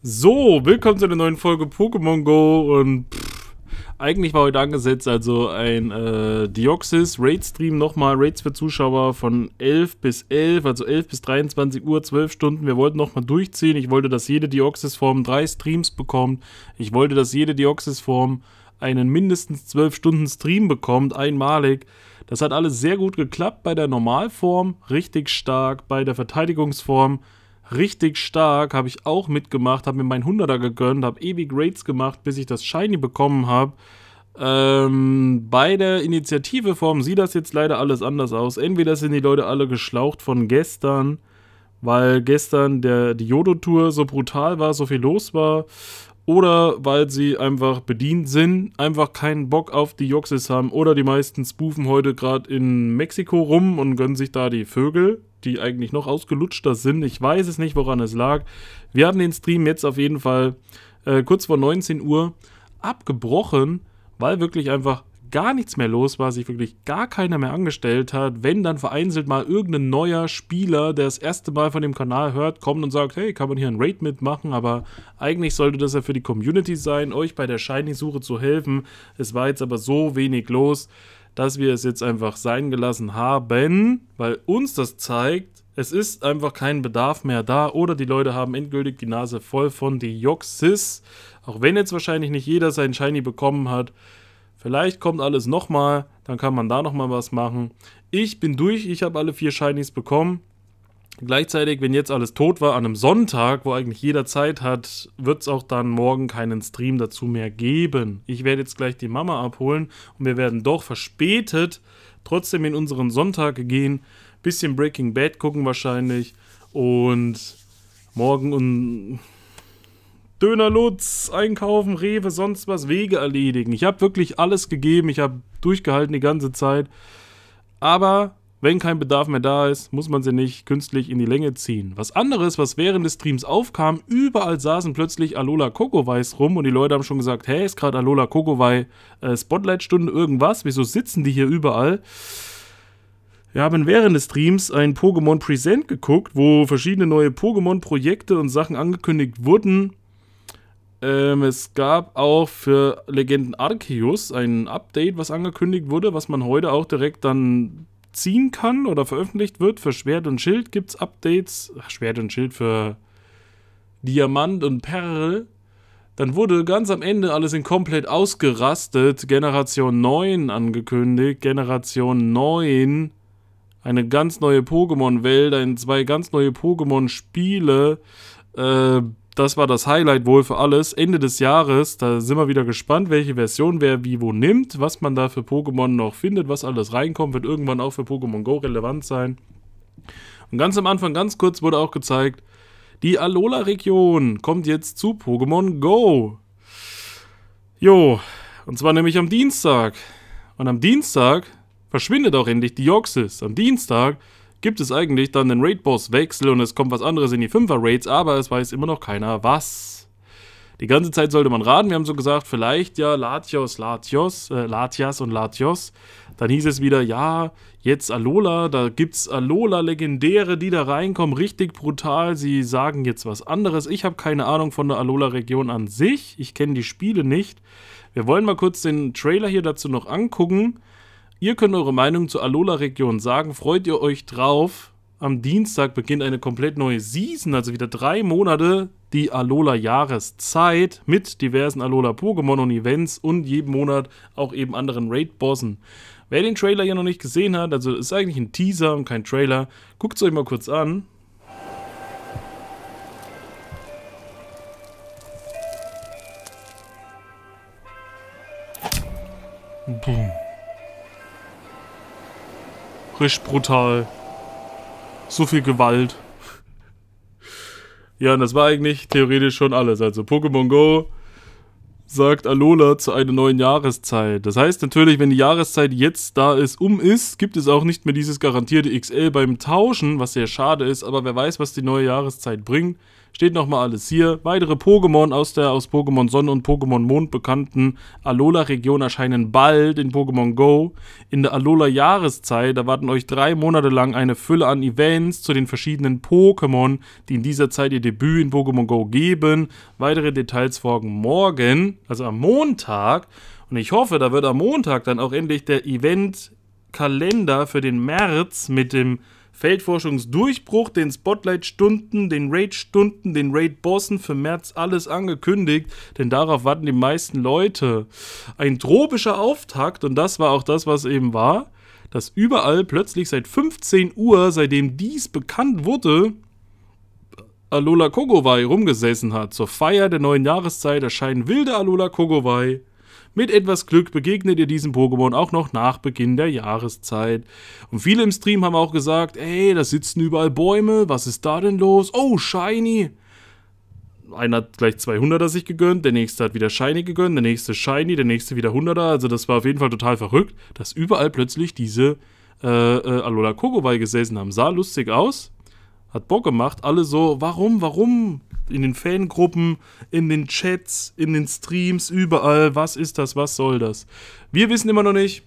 So, willkommen zu einer neuen Folge Pokémon Go und pff, eigentlich war heute angesetzt also ein äh, Deoxys Raid Stream nochmal, Raids für Zuschauer von 11 bis 11, also 11 bis 23 Uhr, 12 Stunden. Wir wollten nochmal durchziehen, ich wollte, dass jede Deoxys Form drei Streams bekommt, ich wollte, dass jede Deoxys Form einen mindestens 12 Stunden Stream bekommt, einmalig. Das hat alles sehr gut geklappt bei der Normalform, richtig stark, bei der Verteidigungsform richtig stark, habe ich auch mitgemacht, habe mir meinen 100er gegönnt, habe ewig Raids gemacht, bis ich das Shiny bekommen habe. Ähm, bei der Initiativeform sieht das jetzt leider alles anders aus. Entweder sind die Leute alle geschlaucht von gestern, weil gestern der, die Jodo-Tour so brutal war, so viel los war oder weil sie einfach bedient sind, einfach keinen Bock auf die Joxis haben oder die meisten spoofen heute gerade in Mexiko rum und gönnen sich da die Vögel, die eigentlich noch ausgelutschter sind. Ich weiß es nicht, woran es lag. Wir haben den Stream jetzt auf jeden Fall äh, kurz vor 19 Uhr abgebrochen, weil wirklich einfach gar nichts mehr los war, sich wirklich gar keiner mehr angestellt hat, wenn dann vereinzelt mal irgendein neuer Spieler, der das erste Mal von dem Kanal hört, kommt und sagt, hey, kann man hier ein Raid mitmachen, aber eigentlich sollte das ja für die Community sein, euch bei der Shiny-Suche zu helfen. Es war jetzt aber so wenig los, dass wir es jetzt einfach sein gelassen haben, weil uns das zeigt, es ist einfach kein Bedarf mehr da oder die Leute haben endgültig die Nase voll von Dioxys. Auch wenn jetzt wahrscheinlich nicht jeder seinen Shiny bekommen hat, Vielleicht kommt alles nochmal, dann kann man da nochmal was machen. Ich bin durch, ich habe alle vier Shinies bekommen. Gleichzeitig, wenn jetzt alles tot war, an einem Sonntag, wo eigentlich jeder Zeit hat, wird es auch dann morgen keinen Stream dazu mehr geben. Ich werde jetzt gleich die Mama abholen und wir werden doch verspätet trotzdem in unseren Sonntag gehen. Bisschen Breaking Bad gucken wahrscheinlich und morgen um Döner Lutz, einkaufen, Rewe, sonst was, Wege erledigen. Ich habe wirklich alles gegeben. Ich habe durchgehalten die ganze Zeit. Aber wenn kein Bedarf mehr da ist, muss man sie nicht künstlich in die Länge ziehen. Was anderes, was während des Streams aufkam, überall saßen plötzlich Alola Kokowais rum und die Leute haben schon gesagt, hey, ist gerade Alola Kokowai äh, Spotlight-Stunde irgendwas? Wieso sitzen die hier überall? Wir haben während des Streams ein Pokémon Present geguckt, wo verschiedene neue Pokémon-Projekte und Sachen angekündigt wurden. Ähm, es gab auch für Legenden Arceus ein Update, was angekündigt wurde, was man heute auch direkt dann ziehen kann oder veröffentlicht wird. Für Schwert und Schild gibt es Updates. Ach, Schwert und Schild für Diamant und Perl. Dann wurde ganz am Ende alles in komplett ausgerastet. Generation 9 angekündigt. Generation 9. Eine ganz neue Pokémon-Welt, zwei ganz neue Pokémon-Spiele. Äh, das war das Highlight wohl für alles. Ende des Jahres, da sind wir wieder gespannt, welche Version wer wie wo nimmt, was man da für Pokémon noch findet, was alles reinkommt, wird irgendwann auch für Pokémon Go relevant sein. Und ganz am Anfang, ganz kurz, wurde auch gezeigt, die Alola-Region kommt jetzt zu Pokémon Go. Jo, und zwar nämlich am Dienstag. Und am Dienstag verschwindet auch endlich die Deoxys. Am Dienstag gibt es eigentlich dann den Raid-Boss-Wechsel und es kommt was anderes in die 5er-Raids, aber es weiß immer noch keiner was. Die ganze Zeit sollte man raten. Wir haben so gesagt, vielleicht ja Latios, Latios, äh, Latias und Latios. Dann hieß es wieder, ja, jetzt Alola, da gibt's Alola-Legendäre, die da reinkommen, richtig brutal. Sie sagen jetzt was anderes. Ich habe keine Ahnung von der Alola-Region an sich. Ich kenne die Spiele nicht. Wir wollen mal kurz den Trailer hier dazu noch angucken. Ihr könnt eure Meinung zur Alola-Region sagen. Freut ihr euch drauf? Am Dienstag beginnt eine komplett neue Season, also wieder drei Monate die Alola-Jahreszeit mit diversen Alola-Pokémon und Events und jeden Monat auch eben anderen Raid-Bossen. Wer den Trailer ja noch nicht gesehen hat, also ist eigentlich ein Teaser und kein Trailer, guckt es euch mal kurz an. Boom. Richtig brutal. So viel Gewalt. Ja, und das war eigentlich theoretisch schon alles. Also Pokémon Go sagt Alola zu einer neuen Jahreszeit. Das heißt natürlich, wenn die Jahreszeit jetzt da ist, um ist, gibt es auch nicht mehr dieses garantierte XL beim Tauschen, was sehr schade ist, aber wer weiß, was die neue Jahreszeit bringt steht nochmal alles hier. Weitere Pokémon aus der aus Pokémon Sonne und Pokémon Mond bekannten Alola-Region erscheinen bald in Pokémon Go. In der Alola-Jahreszeit erwarten euch drei Monate lang eine Fülle an Events zu den verschiedenen Pokémon, die in dieser Zeit ihr Debüt in Pokémon Go geben. Weitere Details folgen morgen, also am Montag. Und ich hoffe, da wird am Montag dann auch endlich der Eventkalender für den März mit dem Feldforschungsdurchbruch, den Spotlight-Stunden, den Raid-Stunden, den Raid-Bossen für März alles angekündigt, denn darauf warten die meisten Leute. Ein tropischer Auftakt und das war auch das, was eben war, dass überall plötzlich seit 15 Uhr, seitdem dies bekannt wurde, Alola Kogowai rumgesessen hat. Zur Feier der neuen Jahreszeit erscheinen wilde Alola Kogowai mit etwas Glück begegnet ihr diesem Pokémon auch noch nach Beginn der Jahreszeit. Und viele im Stream haben auch gesagt, ey, da sitzen überall Bäume, was ist da denn los? Oh, Shiny! Einer hat gleich 200er sich gegönnt, der nächste hat wieder Shiny gegönnt, der nächste Shiny, der nächste wieder 100er. Also das war auf jeden Fall total verrückt, dass überall plötzlich diese äh, äh, Alola Kogowai gesessen haben. Sah lustig aus, hat Bock gemacht. Alle so, warum, warum? In den Fangruppen, in den Chats, in den Streams, überall. Was ist das? Was soll das? Wir wissen immer noch nicht,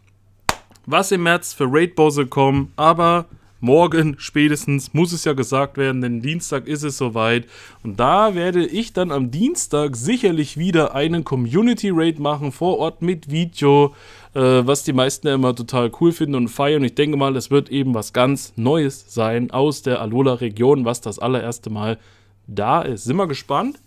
was im März für Raid-Bosse kommen, aber morgen spätestens muss es ja gesagt werden, denn Dienstag ist es soweit. Und da werde ich dann am Dienstag sicherlich wieder einen Community Raid machen vor Ort mit Video, äh, was die meisten ja immer total cool finden und feiern. Und Ich denke mal, es wird eben was ganz Neues sein aus der Alola-Region, was das allererste Mal da ist. Sind wir gespannt?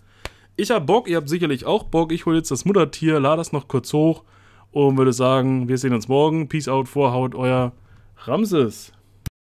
Ich habe Bock, ihr habt sicherlich auch Bock. Ich hole jetzt das Muttertier, lade das noch kurz hoch und würde sagen, wir sehen uns morgen. Peace out, vorhaut, euer Ramses.